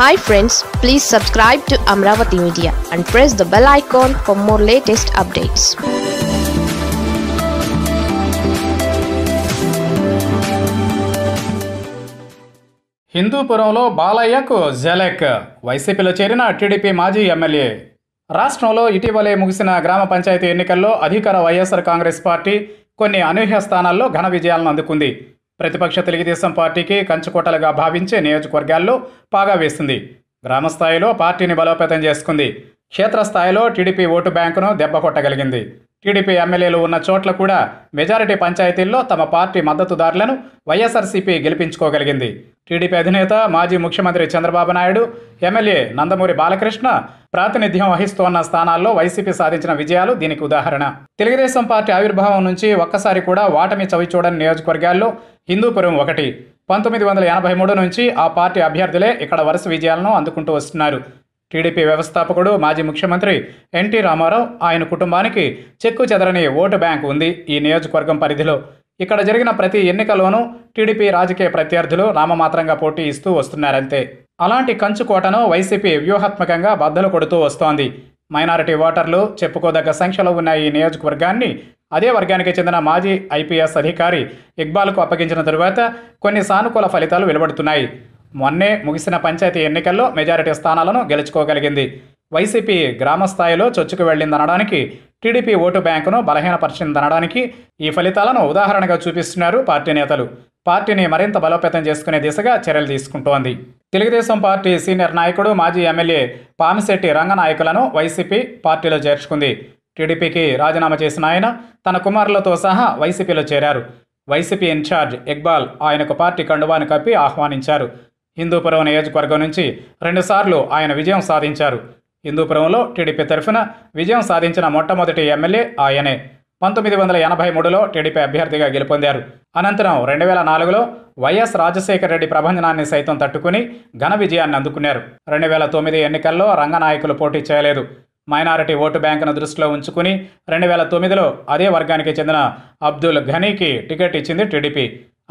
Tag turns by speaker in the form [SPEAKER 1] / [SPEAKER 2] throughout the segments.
[SPEAKER 1] hi friends please subscribe to Amaravati media and press the bell icon for more latest updates హిందూపురంలో బాలయ్యకు జలక్ వైసీపీలో చేరిన టీడీపీ మాజీ ఎమ్మెల్యే రాష్ట్రంలో ఇటీవలే ముగిసిన గ్రామ పంచాయతీ ఎన్నికల్లో అధికార వైఎస్ఆర్ కాంగ్రెస్ పార్టీ కొన్ని అనూహ్య స్థానాల్లో ఘన విజయాలను అందుకుంది ప్రతిపక్ష తెలుగుదేశం పార్టీకి కంచుకోటలుగా భావించే నియోజకవర్గాల్లో పాగా వేసింది గ్రామస్థాయిలో పార్టీని బలోపేతం చేసుకుంది క్షేత్రస్థాయిలో టీడీపీ ఓటు బ్యాంకును దెబ్బ కొట్టగలిగింది టీడీపీ ఎమ్మెల్యేలు ఉన్న చోట్ల కూడా మెజారిటీ పంచాయతీల్లో తమ పార్టీ మద్దతుదారులను వైఎస్ఆర్సీపీ గెలిపించుకోగలిగింది టీడీపీ అధినేత మాజీ ముఖ్యమంత్రి చంద్రబాబు నాయుడు ఎమ్మెల్యే నందమూరి బాలకృష్ణ ప్రాతినిధ్యం వహిస్తోన్న స్థానాల్లో వైసీపీ సాధించిన విజయాలు దీనికి ఉదాహరణ తెలుగుదేశం పార్టీ ఆవిర్భావం నుంచి ఒక్కసారి కూడా ఓటమి చవి చూడని నియోజకవర్గాల్లో హిందూపురం ఒకటి పంతొమ్మిది వందల ఎనభై మూడు నుంచి ఆ పార్టీ అభ్యర్థులే ఇక్కడ వరుస విజయాలను అందుకుంటూ వస్తున్నారు టీడీపీ వ్యవస్థాపకుడు మాజీ ముఖ్యమంత్రి ఎన్టీ రామారావు ఆయన కుటుంబానికి చెక్కు చెదరని ఓటు బ్యాంక్ ఉంది ఈ నియోజకవర్గం పరిధిలో ఇక్కడ జరిగిన ప్రతి ఎన్నికలోనూ టీడీపీ రాజకీయ ప్రత్యర్థులు నామమాత్రంగా పోటీ ఇస్తూ వస్తున్నారంతే అలాంటి కంచుకోటను వైసీపీ వ్యూహాత్మకంగా బద్దలు కొడుతూ వస్తోంది మైనారిటీ ఓటర్లు చెప్పుకోదగ్గ సంఖ్యలో ఉన్న ఈ నియోజకవర్గాన్ని అదే వర్గానికి చెందిన మాజీ ఐపీఎస్ అధికారి ఇక్బాల్కు అప్పగించిన తరువాత కొన్ని సానుకూల ఫలితాలు వెలువడుతున్నాయి మొన్నే ముగిసిన పంచాయతీ ఎన్నికల్లో మెజారిటీ స్థానాలను గెలుచుకోగలిగింది వైసీపీ గ్రామ స్థాయిలో చొచ్చుకు వెళ్ళిందనడానికి టీడీపీ ఓటు బ్యాంకును బలహీనపరిచిందనడానికి ఈ ఫలితాలను ఉదాహరణగా చూపిస్తున్నారు పార్టీ నేతలు పార్టీని మరింత బలోపేతం చేసుకునే దిశగా చర్యలు తీసుకుంటోంది తెలుగుదేశం పార్టీ సీనియర్ నాయకుడు మాజీ ఎమ్మెల్యే పామిశెట్టి రంగనాయకులను వైసీపీ పార్టీలో చేర్చుకుంది టీడీపీకి రాజీనామా చేసిన ఆయన తన కుమారులతో సహా వైసీపీలో చేరారు వైసీపీ ఇన్ఛార్జ్ ఇక్బాల్ ఆయనకు పార్టీ కండువాను కప్పి ఆహ్వానించారు హిందూపురం నియోజకవర్గం నుంచి రెండుసార్లు ఆయన విజయం సాధించారు హిందూపురంలో టీడీపీ తరఫున విజయం సాధించిన మొట్టమొదటి ఎమ్మెల్యే ఆయనే పంతొమ్మిది వందల ఎనభై మూడులో టీడీపీ అభ్యర్థిగా గెలుపొందారు అనంతరం రెండు వేల నాలుగులో వైఎస్ రాజశేఖర రెడ్డి ప్రభంజనాన్ని సైతం తట్టుకుని ఘన విజయాన్ని అందుకున్నారు రెండు వేల తొమ్మిది ఎన్నికల్లో రంగనాయకులు పోటీ చేయలేదు మైనారిటీ ఓటు బ్యాంకును దృష్టిలో ఉంచుకుని రెండు వేల తొమ్మిదిలో అదే వర్గానికి చెందిన అబ్దుల్ ఘనీకి టికెట్ ఇచ్చింది టీడీపీ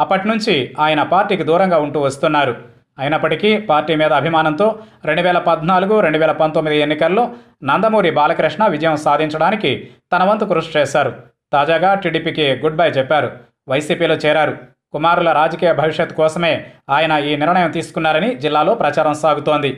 [SPEAKER 1] అప్పటి నుంచి ఆయన పార్టీకి దూరంగా ఉంటూ వస్తున్నారు అయినప్పటికీ పార్టీ మీద అభిమానంతో రెండు వేల పద్నాలుగు రెండు వేల పంతొమ్మిది ఎన్నికల్లో నందమూరి బాలకృష్ణ విజయం సాధించడానికి తన వంతు కృషి చేశారు తాజాగా టీడీపీకి గుడ్ బై చెప్పారు వైసీపీలో చేరారు కుమారుల రాజకీయ భవిష్యత్ కోసమే ఆయన ఈ నిర్ణయం తీసుకున్నారని జిల్లాలో ప్రచారం సాగుతోంది